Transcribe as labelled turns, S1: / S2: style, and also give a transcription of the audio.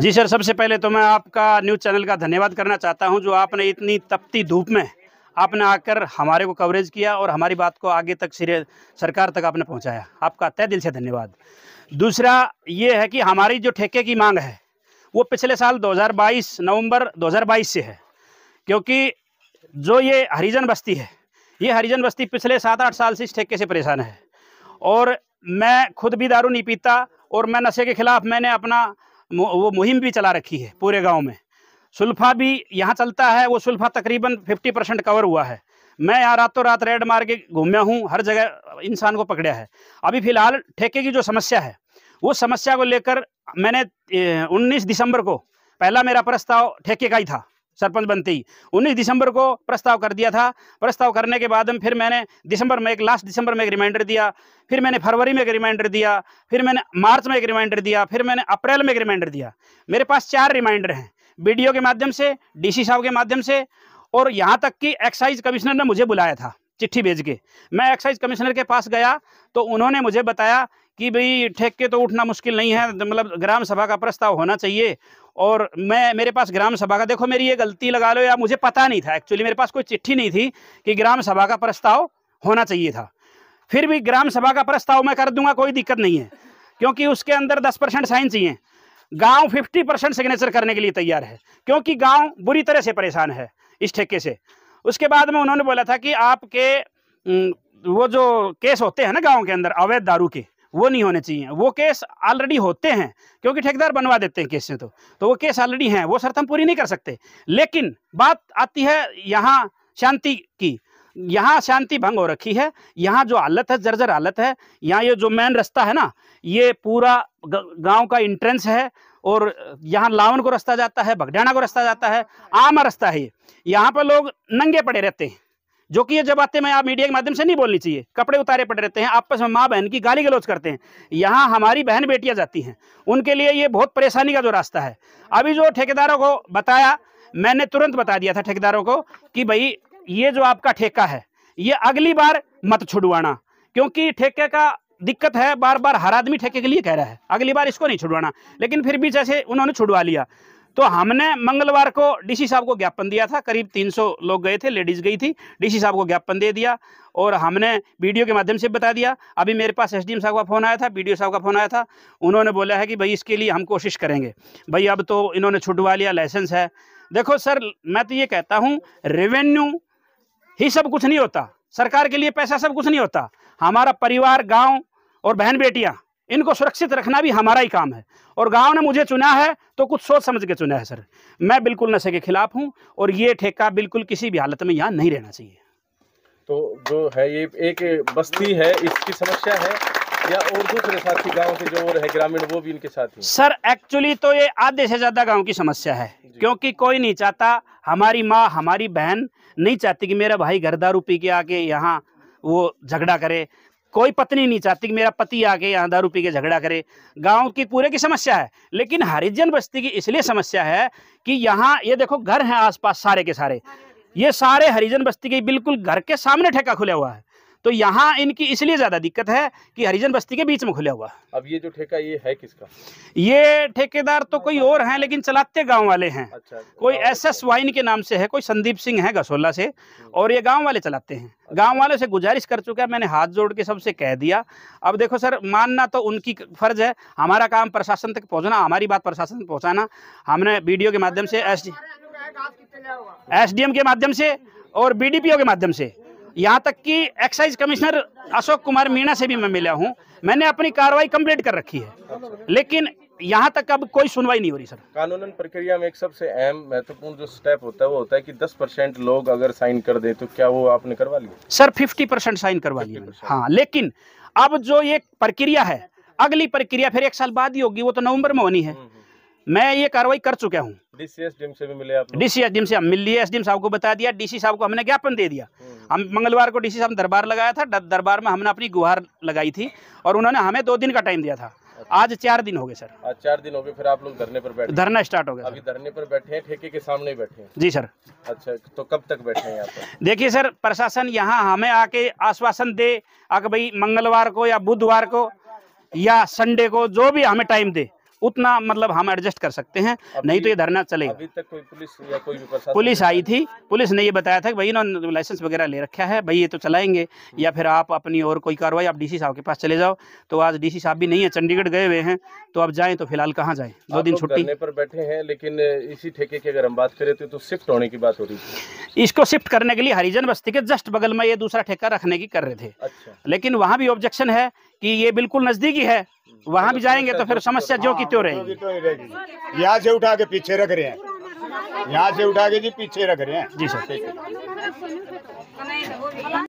S1: जी sir सबसे पहले तो मैं आपका न्यूज़ चैनल का धन्यवाद करना चाहता हूं जो आपने इतनी तपती धूप में आपने आकर हमारे को कवरेज किया और हमारी बात को आगे तक सिरे सरकार तक आपने पहुंचाया आपका तय दिल से धन्यवाद दूसरा ये है कि हमारी जो ठेके की मांग है वो पिछले साल 2022 नवंबर 2022 से है क्योंकि जो ये हरिजन बस्ती है ये हरिजन बस्ती पिछले सात आठ साल से इस ठेके से परेशान है और मैं खुद भी दारू नहीं पीता और मैं नशे के खिलाफ मैंने अपना वो मुहिम भी चला रखी है पूरे गांव में सुल्फा भी यहाँ चलता है वो सुल्फा तकरीबन 50 परसेंट कवर हुआ है मैं यहाँ रातों रात रेड मार के घूमया हूँ हर जगह इंसान को पकड़ा है अभी फिलहाल ठेके की जो समस्या है वो समस्या को लेकर मैंने 19 दिसंबर को पहला मेरा प्रस्ताव ठेके का ही था सरपंच बनते ही उन्नीस दिसंबर को प्रस्ताव कर दिया था प्रस्ताव करने के बाद फिर मैंने दिसंबर में एक लास्ट दिसंबर में एक रिमाइंडर दिया फिर मैंने फरवरी में एक रिमाइंडर दिया फिर मैंने मार्च में एक रिमाइंडर दिया फिर मैंने अप्रैल में एक रिमाइंडर दिया मेरे पास चार रिमाइंडर हैं बीडीओ के माध्यम से डी साहब के माध्यम से और यहाँ तक कि एक्साइज कमिश्नर ने मुझे बुलाया था चिट्ठी भेज के मैं एक्साइज कमिश्नर के पास गया तो उन्होंने मुझे बताया कि भाई के तो उठना मुश्किल नहीं है तो मतलब ग्राम सभा का प्रस्ताव होना चाहिए और मैं मेरे पास ग्राम सभा का देखो मेरी ये गलती लगा लो या मुझे पता नहीं था एक्चुअली मेरे पास कोई चिट्ठी नहीं थी कि ग्राम सभा का प्रस्ताव होना चाहिए था फिर भी ग्राम सभा का प्रस्ताव मैं कर दूंगा कोई दिक्कत नहीं है क्योंकि उसके अंदर दस परसेंट साइन चाहिए गांव फिफ्टी परसेंट सिग्नेचर करने के लिए तैयार है क्योंकि गांव बुरी तरह से परेशान है इस ठेके से उसके बाद में उन्होंने बोला था कि आपके वो जो केस होते हैं ना गांव के अंदर अवैध दारू के वो नहीं होने चाहिए वो केस ऑलरेडी होते हैं क्योंकि ठेकेदार बनवा देते हैं केस में तो तो वो केस ऑलरेडी हैं वो शर्त हम पूरी नहीं कर सकते लेकिन बात आती है यहाँ शांति की यहाँ शांति भंग हो रखी है यहाँ जो हालत है जर्जर हालत है यहाँ ये जो मेन रास्ता है ना ये पूरा गाँव का इंट्रेंस है और यहाँ लावन को रास्ता जाता है भगडाना को रास्ता जाता है आम रास्ता है यहाँ पर लोग नंगे पड़े रहते हैं जो कि ये जब बातें मैं आप मीडिया के माध्यम से नहीं बोलनी चाहिए कपड़े उतारे पड़े रहते हैं आपस में माँ बहन की गाली गलौज करते हैं यहाँ हमारी बहन बेटियाँ जाती हैं उनके लिए ये बहुत परेशानी का जो रास्ता है अभी जो ठेकेदारों को बताया मैंने तुरंत बता दिया था ठेकेदारों को कि भाई ये जो आपका ठेका है ये अगली बार मत छुड़वाना क्योंकि ठेके का दिक्कत है बार बार हर आदमी ठेके के लिए कह रहा है अगली बार इसको नहीं छुड़वाना लेकिन फिर भी जैसे उन्होंने छुड़वा लिया तो हमने मंगलवार को डीसी साहब को ज्ञापन दिया था करीब 300 लोग गए थे लेडीज गई थी डीसी साहब को ज्ञापन दे दिया और हमने वीडियो के माध्यम से बता दिया अभी मेरे पास एसडीएम साहब का फ़ोन आया था बीडीओ साहब का फ़ोन आया था उन्होंने बोला है कि भाई इसके लिए हम कोशिश करेंगे भाई अब तो इन्होंने छुटवा लिया लाइसेंस है देखो सर मैं तो ये कहता हूँ रेवेन्यू ही सब कुछ नहीं होता सरकार के लिए पैसा सब कुछ नहीं होता हमारा परिवार गाँव और बहन बेटियाँ इनको सुरक्षित रखना भी हमारा ही काम है और गांव ने मुझे चुना है तो कुछ सोच समझ के चुना है सर मैं बिल्कुल नशे के खिलाफ हूँ और ये ठेका बिल्कुल किसी भी हालत में यहाँ नहीं रहना चाहिए
S2: तो जो है ये एक बस्ती है इसकी समस्या है या और दूसरे साथी गांव के जो है ग्रामीण वो भी इनके साथ ही
S1: सर एक्चुअली तो ये आधे से ज़्यादा गाँव की समस्या है क्योंकि कोई नहीं चाहता हमारी माँ हमारी बहन नहीं चाहती कि मेरा भाई घर दारू पी के आके यहाँ वो झगड़ा करे कोई पत्नी नहीं चाहती कि मेरा पति आके यहाँ दारू पी के झगड़ा करे गांव की पूरे की समस्या है लेकिन हरिजन बस्ती की इसलिए समस्या है कि यहाँ ये देखो घर हैं आसपास सारे के सारे ये सारे हरिजन बस्ती के बिल्कुल घर के सामने ठेका खुला हुआ है तो यहाँ इनकी इसलिए ज़्यादा दिक्कत है कि हरिजन बस्ती के बीच में खुला हुआ
S2: अब ये जो ठेका ये है किसका
S1: ये ठेकेदार तो कोई और हैं लेकिन चलाते गाँव वाले हैं अच्छा, अच्छा कोई एस एस वाइन के नाम से है कोई संदीप सिंह है गसोला से हम्म। और ये गाँव वाले चलाते हैं अच्छा। गाँव वालों से गुजारिश कर चुका है मैंने हाथ जोड़ के सबसे कह दिया अब देखो सर मानना तो उनकी फर्ज है हमारा काम प्रशासन तक पहुँचना हमारी बात प्रशासन तक पहुँचाना हमने वीडियो के माध्यम से एस एम के माध्यम से और ओ के माध्यम से यहाँ तक कि एक्साइज कमिश्नर अशोक कुमार मीणा से भी मैं मिला हूँ मैंने अपनी कार्रवाई कंप्लीट कर रखी है लेकिन यहाँ तक अब कोई सुनवाई नहीं हो रही सर
S2: कानूनन प्रक्रिया में एक सबसे अहम महत्वपूर्ण जो स्टेप होता है वो होता है कि 10 परसेंट
S1: लोग अगर साइन कर दे तो क्या वो आपने करवा लिया सर 50 परसेंट साइन करवा लिया हाँ लेकिन अब जो ये प्रक्रिया है अगली प्रक्रिया फिर एक साल बाद ही होगी वो तो नवम्बर में होनी है हम्म, हम्म। मैं ये कार्रवाई कर चुका हूँ
S2: डीसी डीएम से भी मिले आप
S1: डीसीएस से मिल लिए एसडीएम साहब को बता दिया डीसी साहब को हमने ज्ञापन दे दिया हम्म। हम मंगलवार को डीसी साहब दरबार लगाया था दरबार में हमने अपनी गुहार लगाई थी और उन्होंने हमें दो दिन का टाइम दिया था अच्छा। आज चार दिन हो गए सर
S2: आज चार दिन हो गए फिर आप लोग धरने पर बैठे धरना स्टार्ट हो गया अभी धरने पर बैठे हैं ठेके के सामने बैठे हैं जी सर अच्छा तो कब तक बैठे हैं यहाँ
S1: पर देखिए सर प्रशासन यहाँ हमें आके आश्वासन दे आके भाई मंगलवार को या बुधवार को या संडे को जो भी हमें टाइम दे उतना मतलब हम एडजस्ट कर सकते हैं नहीं तो ये धरना चलेगा अभी
S2: तक कोई पुलिस या कोई भी पुलिस आई
S1: थी पुलिस ने ये बताया था कि भाई इन्होंने लाइसेंस वगैरह ले रखा है भाई ये तो चलाएंगे या फिर आप अपनी और कोई कार्रवाई आप डीसी साहब के पास चले जाओ तो आज डीसी साहब भी नहीं है चंडीगढ़ गए हुए हैं तो आप जाए तो फिलहाल कहाँ जाए दो दिन छुट्टी
S2: पर बैठे हैं लेकिन इसी ठेके की अगर हम बात करें तो शिफ्ट तो होने की बात हो रही है
S1: इसको शिफ्ट करने के लिए हरिजन बस्ती के जस्ट बगल में ये दूसरा ठेका रखने की कर रहे थे अच्छा। लेकिन वहाँ भी ऑब्जेक्शन है कि ये बिल्कुल नज़दीकी है वहाँ भी जाएंगे तो फिर समस्या जो की त्यों रहेगी यहाँ से उठा के पीछे रख रहे हैं यहाँ से उठा के जी पीछे रख रहे हैं जी सर
S2: तो